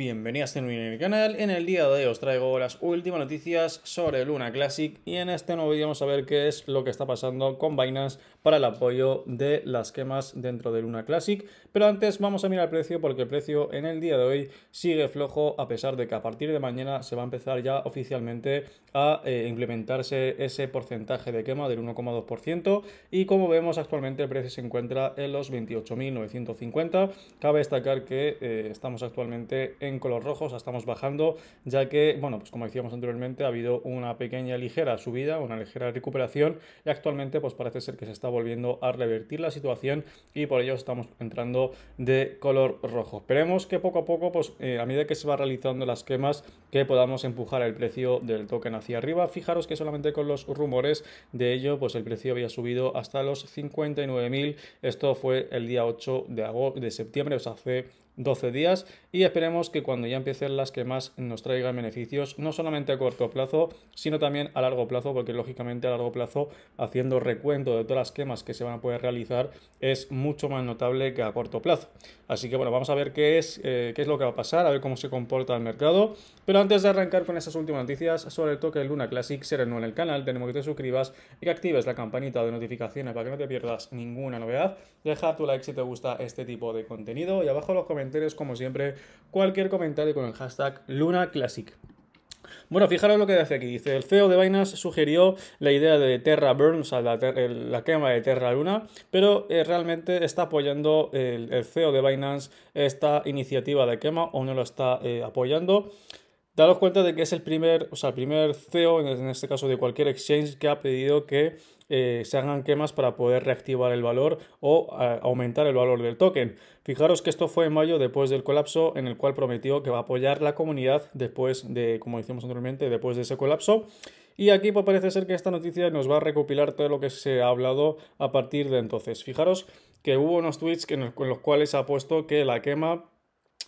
Bienvenidos a mi canal. En el día de hoy os traigo las últimas noticias sobre Luna Classic y en este nuevo vídeo vamos a ver qué es lo que está pasando con Binance para el apoyo de las quemas dentro de Luna Classic. Pero antes vamos a mirar el precio porque el precio en el día de hoy sigue flojo a pesar de que a partir de mañana se va a empezar ya oficialmente a eh, implementarse ese porcentaje de quema del 1,2% y como vemos actualmente el precio se encuentra en los 28.950. Cabe destacar que eh, estamos actualmente en en color rojo, o sea, estamos bajando, ya que, bueno, pues como decíamos anteriormente, ha habido una pequeña ligera subida, una ligera recuperación y actualmente pues parece ser que se está volviendo a revertir la situación y por ello estamos entrando de color rojo. Esperemos que poco a poco, pues eh, a medida que se va realizando las quemas, que podamos empujar el precio del token hacia arriba. Fijaros que solamente con los rumores de ello, pues el precio había subido hasta los 59.000. Esto fue el día 8 de, de septiembre, o sea, hace 12 días y esperemos que cuando ya empiecen las quemas nos traigan beneficios, no solamente a corto plazo, sino también a largo plazo, porque lógicamente a largo plazo, haciendo recuento de todas las quemas que se van a poder realizar, es mucho más notable que a corto plazo. Así que bueno, vamos a ver qué es, eh, qué es lo que va a pasar, a ver cómo se comporta el mercado. Pero antes de arrancar con esas últimas noticias sobre el toque Luna Classic, se nuevo en el canal, tenemos que te suscribas y que actives la campanita de notificaciones para que no te pierdas ninguna novedad. Deja tu like si te gusta este tipo de contenido y abajo los comentarios como siempre, cualquier comentario con el hashtag Luna LunaClassic. Bueno, fijaros lo que dice aquí. Dice, el CEO de Binance sugirió la idea de Terra Burns a la, la quema de Terra Luna, pero eh, realmente está apoyando el, CEO de Binance esta iniciativa de quema o no lo está eh, apoyando daros cuenta de que es el primer, o sea, primer CEO, en este caso de cualquier exchange, que ha pedido que eh, se hagan quemas para poder reactivar el valor o eh, aumentar el valor del token. Fijaros que esto fue en mayo después del colapso en el cual prometió que va a apoyar la comunidad después de, como decíamos anteriormente, después de ese colapso. Y aquí pues parece ser que esta noticia nos va a recopilar todo lo que se ha hablado a partir de entonces. Fijaros que hubo unos tweets en los cuales ha puesto que la quema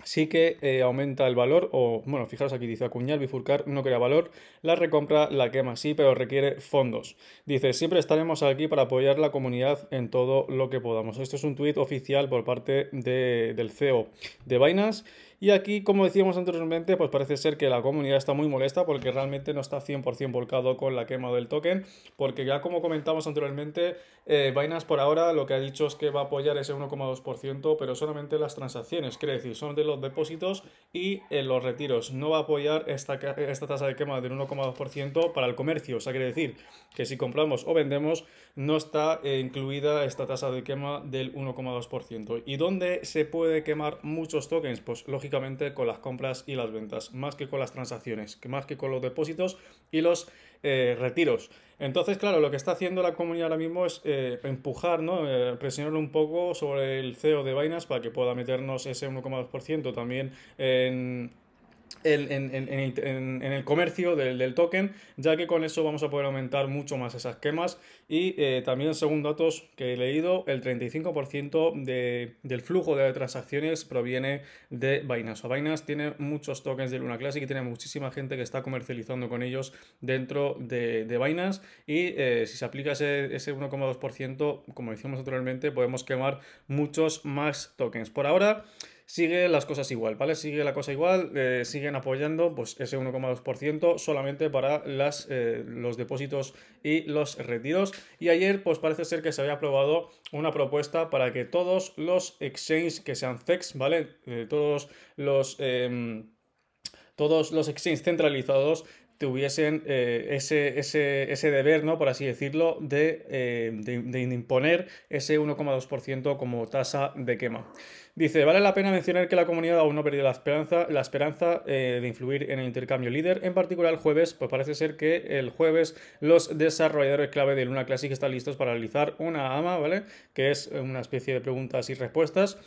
sí que eh, aumenta el valor, o bueno, fijaros aquí dice acuñar, bifurcar, no crea valor, la recompra, la quema sí, pero requiere fondos. Dice, siempre estaremos aquí para apoyar la comunidad en todo lo que podamos. Esto es un tuit oficial por parte del CEO de Binance y aquí, como decíamos anteriormente, pues parece ser que la comunidad está muy molesta porque realmente no está 100% volcado con la quema del token, porque ya como comentamos anteriormente, eh, Binance por ahora lo que ha dicho es que va a apoyar ese 1,2%, pero solamente las transacciones, quiere decir, son de los depósitos y eh, los retiros. No va a apoyar esta, esta tasa de quema del 1,2% para el comercio, o sea, quiere decir que si compramos o vendemos, no está eh, incluida esta tasa de quema del 1,2%. ¿Y dónde se puede quemar muchos tokens? Pues lógicamente con las compras y las ventas, más que con las transacciones, que más que con los depósitos y los eh, retiros. Entonces, claro, lo que está haciendo la comunidad ahora mismo es eh, empujar, ¿no? Eh, presionar un poco sobre el CEO de Binance para que pueda meternos ese 1,2% también en en, el comercio del, token, ya que con eso vamos a poder aumentar mucho más esas quemas y eh, también según datos que he leído, el 35% del flujo de transacciones proviene de Binance. O Binance tiene muchos tokens de Luna Classic y tiene muchísima gente que está comercializando con ellos dentro de, de Binance y eh, si se aplica ese, 1,2%, como decíamos anteriormente, podemos quemar muchos más tokens. Por ahora sigue las cosas igual, ¿vale? Sigue la cosa igual, eh, siguen apoyando pues, ese 1,2% solamente para las, eh, los depósitos y los retiros. Y ayer, pues parece ser que se había aprobado una propuesta para que todos los exchanges que sean FEX, ¿vale? Eh, todos los em, todos los exchanges centralizados tuviesen eh, ese, ese, deber, ¿no? por así decirlo, de, eh, imponer ese 1,2% como tasa de quema. Dice, vale la pena mencionar que la comunidad aún no perdió la esperanza, la esperanza eh, de influir en el intercambio líder, en particular el jueves, pues parece ser que el jueves los desarrolladores clave de Luna Classic están listos para realizar una AMA, ¿vale? Que es una especie de preguntas y respuestas.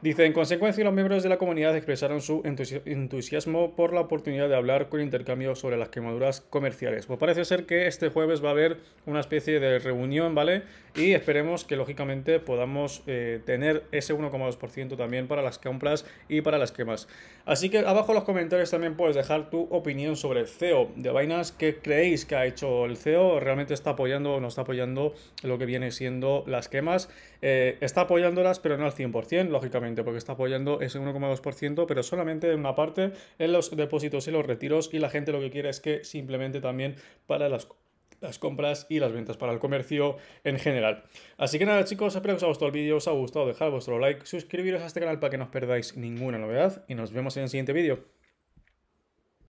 Dice, en consecuencia los miembros de la comunidad expresaron su entusiasmo por la oportunidad de hablar con intercambio sobre las quemas maduras comerciales. Pues parece ser que este jueves va a haber una especie de reunión, ¿vale? Y esperemos que lógicamente podamos eh, tener ese 1,2% también para las compras y para las quemas. Así que abajo en los comentarios también puedes dejar tu opinión sobre el CEO de vainas ¿Qué creéis que ha hecho el CEO? ¿Realmente está apoyando o no está apoyando lo que viene siendo las quemas? Eh, está apoyándolas, pero no al 100%, lógicamente, porque está apoyando ese 1,2%, pero solamente en una parte en los depósitos y los retiros. Y la gente lo que quiere es que simplemente también para las compras y las ventas para el comercio en general. Así que nada chicos, espero que os haya gustado el vídeo, os ha gustado dejar vuestro like, suscribiros a este canal para que no os perdáis ninguna novedad y nos vemos en el siguiente vídeo.